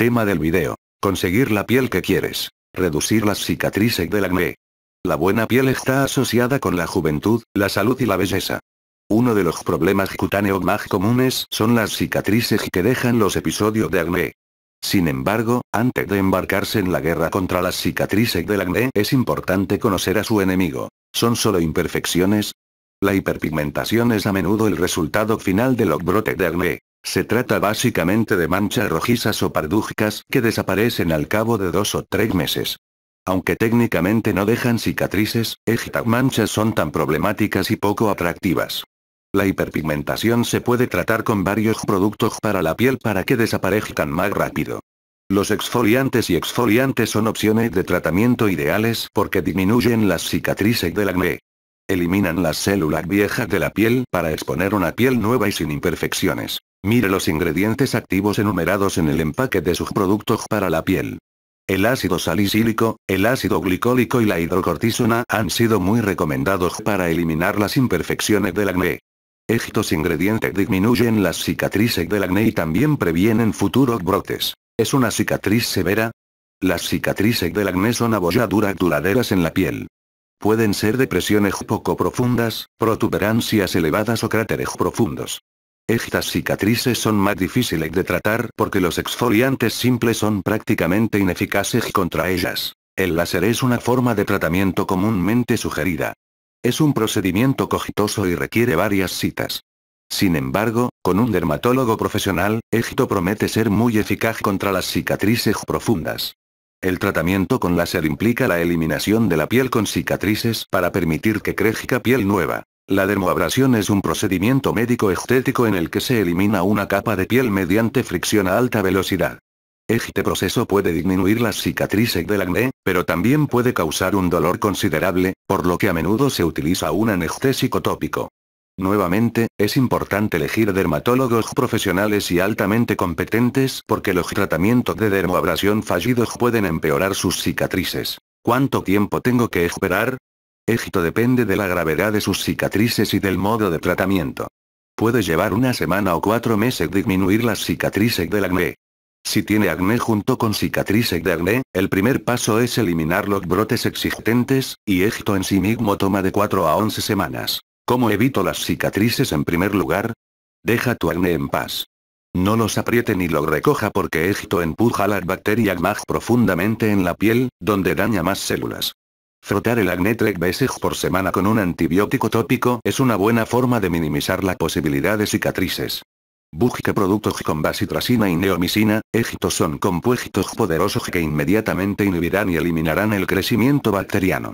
Tema del video. Conseguir la piel que quieres. Reducir las cicatrices del acné. La buena piel está asociada con la juventud, la salud y la belleza. Uno de los problemas cutáneos más comunes son las cicatrices que dejan los episodios de acné. Sin embargo, antes de embarcarse en la guerra contra las cicatrices del acné es importante conocer a su enemigo. ¿Son solo imperfecciones? La hiperpigmentación es a menudo el resultado final de los brotes de acné. Se trata básicamente de manchas rojizas o pardújicas que desaparecen al cabo de dos o tres meses. Aunque técnicamente no dejan cicatrices, estas manchas son tan problemáticas y poco atractivas. La hiperpigmentación se puede tratar con varios productos para la piel para que desaparezcan más rápido. Los exfoliantes y exfoliantes son opciones de tratamiento ideales porque disminuyen las cicatrices del acné. Eliminan las células viejas de la piel para exponer una piel nueva y sin imperfecciones. Mire los ingredientes activos enumerados en el empaque de sus productos para la piel. El ácido salicílico, el ácido glicólico y la hidrocortisona han sido muy recomendados para eliminar las imperfecciones del acné. Estos ingredientes disminuyen las cicatrices del acné y también previenen futuros brotes. ¿Es una cicatriz severa? Las cicatrices del acné son abolladuras duraderas en la piel. Pueden ser depresiones poco profundas, protuberancias elevadas o cráteres profundos. Estas cicatrices son más difíciles de tratar porque los exfoliantes simples son prácticamente ineficaces contra ellas. El láser es una forma de tratamiento comúnmente sugerida. Es un procedimiento cogitoso y requiere varias citas. Sin embargo, con un dermatólogo profesional, Egito promete ser muy eficaz contra las cicatrices profundas. El tratamiento con láser implica la eliminación de la piel con cicatrices para permitir que crezca piel nueva. La dermoabrasión es un procedimiento médico estético en el que se elimina una capa de piel mediante fricción a alta velocidad. Este proceso puede disminuir las cicatrices del acné, pero también puede causar un dolor considerable, por lo que a menudo se utiliza un anestésico tópico. Nuevamente, es importante elegir dermatólogos profesionales y altamente competentes porque los tratamientos de dermoabrasión fallidos pueden empeorar sus cicatrices. ¿Cuánto tiempo tengo que esperar? éxito depende de la gravedad de sus cicatrices y del modo de tratamiento. Puede llevar una semana o cuatro meses disminuir las cicatrices del acné. Si tiene acné junto con cicatrices de acné, el primer paso es eliminar los brotes existentes, y esto en sí mismo toma de 4 a 11 semanas. ¿Cómo evito las cicatrices en primer lugar? Deja tu acné en paz. No los apriete ni lo recoja porque éxito empuja las bacterias más profundamente en la piel, donde daña más células. Frotar el acné Besej por semana con un antibiótico tópico es una buena forma de minimizar la posibilidad de cicatrices. Busque productos con basitracina y neomicina, ejitos son compuestos poderosos que inmediatamente inhibirán y eliminarán el crecimiento bacteriano.